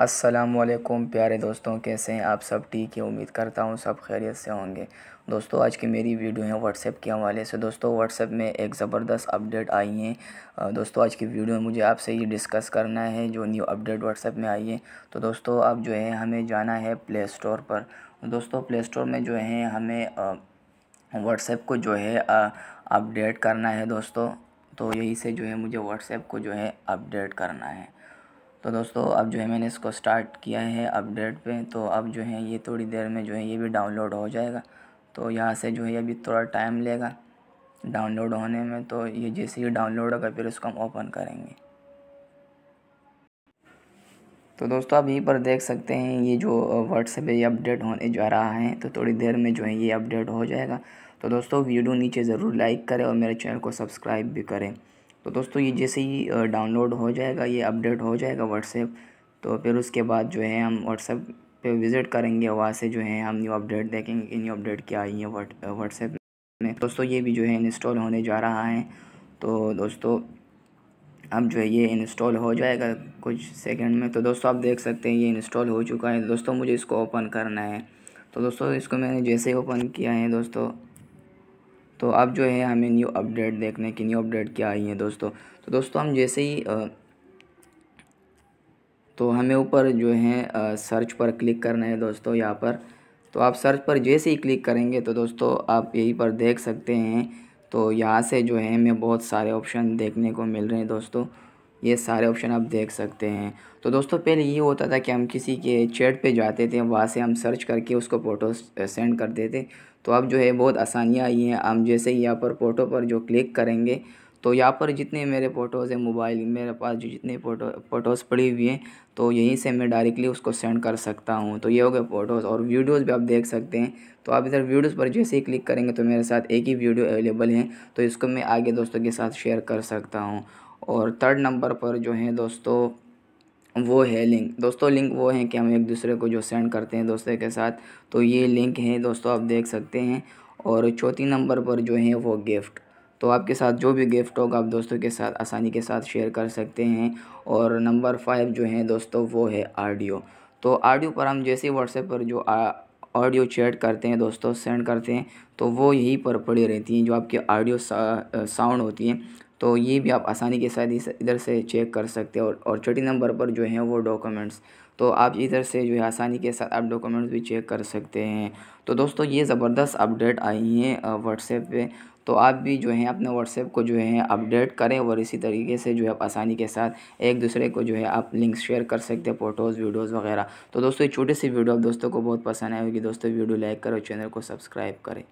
असलम प्यारे दोस्तों कैसे हैं आप सब ठीक है उम्मीद करता हूँ सब खैरियत से होंगे दोस्तों आज की मेरी वीडियो है व्हाट्सएप के हवाले से दोस्तों व्हाट्सएप में एक ज़बरदस्त अपडेट आई है दोस्तों आज की वीडियो में मुझे आपसे ये डिस्कस करना है जो न्यू अपडेट व्हाट्सएप में आई है तो दोस्तों आप जो है हमें जाना है प्ले स्टोर पर दोस्तों प्ले स्टोर में जो है हमें व्हाट्सएप को जो है अपडेट करना है दोस्तों तो यही से जो है मुझे व्हाट्सएप को जो है अपडेट करना है तो दोस्तों अब जो है मैंने इसको स्टार्ट किया है अपडेट पे तो अब जो है ये थोड़ी देर में जो है ये भी डाउनलोड हो जाएगा तो यहाँ से जो है अभी थोड़ा टाइम लेगा डाउनलोड होने में तो ये जैसे ही डाउनलोड होगा फिर उसको हम ओपन करेंगे तो दोस्तों आप यहीं पर देख सकते हैं ये जो व्हाट्सएप है ये अपडेट होने जा रहा है तो थोड़ी देर में जो है ये अपडेट हो जाएगा तो दोस्तों वीडियो नीचे ज़रूर लाइक करें और मेरे चैनल को सब्सक्राइब भी करें तो दोस्तों ये जैसे ही डाउनलोड हो जाएगा ये अपडेट हो जाएगा व्हाट्सएप तो फिर उसके बाद जो है हम व्हाट्सएप पे विज़िट करेंगे वहाँ से जो है हम न्यू अपडेट देखेंगे कि न्यू अपडेट क्या आई है व्हाट्सएप में दोस्तों ये भी जो है इंस्टॉल होने जा रहा है तो दोस्तों अब जो है ये इंस्टॉल हो जाएगा कुछ सेकंड में तो दोस्तों आप देख सकते हैं ये इंस्टॉल हो चुका है दोस्तों मुझे इसको ओपन करना है तो दोस्तों इसको मैंने जैसे ही ओपन किया है दोस्तों तो अब जो है हमें न्यू अपडेट देखने की न्यू अपडेट क्या आई है दोस्तों तो दोस्तों हम जैसे ही तो हमें ऊपर जो है सर्च पर क्लिक करना है दोस्तों यहाँ पर तो आप सर्च पर जैसे ही क्लिक करेंगे तो दोस्तों आप यहीं पर देख सकते हैं तो यहाँ से जो है हमें बहुत सारे ऑप्शन देखने को मिल रहे हैं दोस्तों ये सारे ऑप्शन आप देख सकते हैं तो दोस्तों पहले ये होता था कि हम किसी के चैट पे जाते थे वहाँ से हम सर्च करके उसको फ़ोटो सेंड करते थे तो अब जो है बहुत आसानियाँ आई हैं हम जैसे ही यहाँ पर फ़ोटो पर जो क्लिक करेंगे तो यहाँ पर जितने मेरे फ़ोटोज़ हैं मोबाइल मेरे पास जो जितने फ़ोटो फ़ोटोज़ पड़ी हुई हैं तो यहीं से मैं डायरेक्टली उसको सेंड कर सकता हूँ तो ये हो गए फ़ोटोज़ और वीडियोज़ भी आप देख सकते हैं तो आप इधर वीडियोज़ पर जैसे ही क्लिक करेंगे तो मेरे साथ एक ही वीडियो अवेलेबल है तो इसको मैं आगे दोस्तों के साथ शेयर कर सकता हूँ और थर्ड नंबर पर जो है दोस्तों वो है लिंक दोस्तों लिंक वो है कि हम एक दूसरे को जो सेंड करते हैं दोस्तों के साथ तो ये लिंक है दोस्तों आप देख सकते हैं और चौथी नंबर पर जो है वो गिफ्ट तो आपके साथ जो भी गिफ्ट होगा आप दोस्तों के साथ आसानी के साथ शेयर कर सकते हैं और नंबर फाइव जो है दोस्तों वो है ऑडियो तो ऑडियो पर हम जैसे व्हाट्सएप पर जो ऑडियो चैट करते हैं दोस्तों सेंड करते हैं तो वो यही पर पड़ी रहती हैं जो आपकी ऑडियो साउंड होती है तो ये भी आप आसानी के साथ इधर से चेक कर सकते हो और, और छठी नंबर पर जो है वो डॉक्यूमेंट्स तो आप इधर से जो है आसानी के साथ आप डॉक्यूमेंट्स भी चेक कर सकते हैं तो दोस्तों ये ज़बरदस्त अपडेट आई है व्हाट्सएप पे तो आप भी जो है अपने व्हाट्सएप को जो है अपडेट करें और इसी तरीके से जो है आप आसानी के साथ एक दूसरे को जो है आप लिंक शेयर कर सकते हैं फ़ोटोज़ वीडियोज़ वगैरह तो दोस्तों ये छोटी सी वीडियो आप दोस्तों को बहुत पसंद आएगी दोस्तों वीडियो लाइक करो चैनल को सब्सक्राइब करें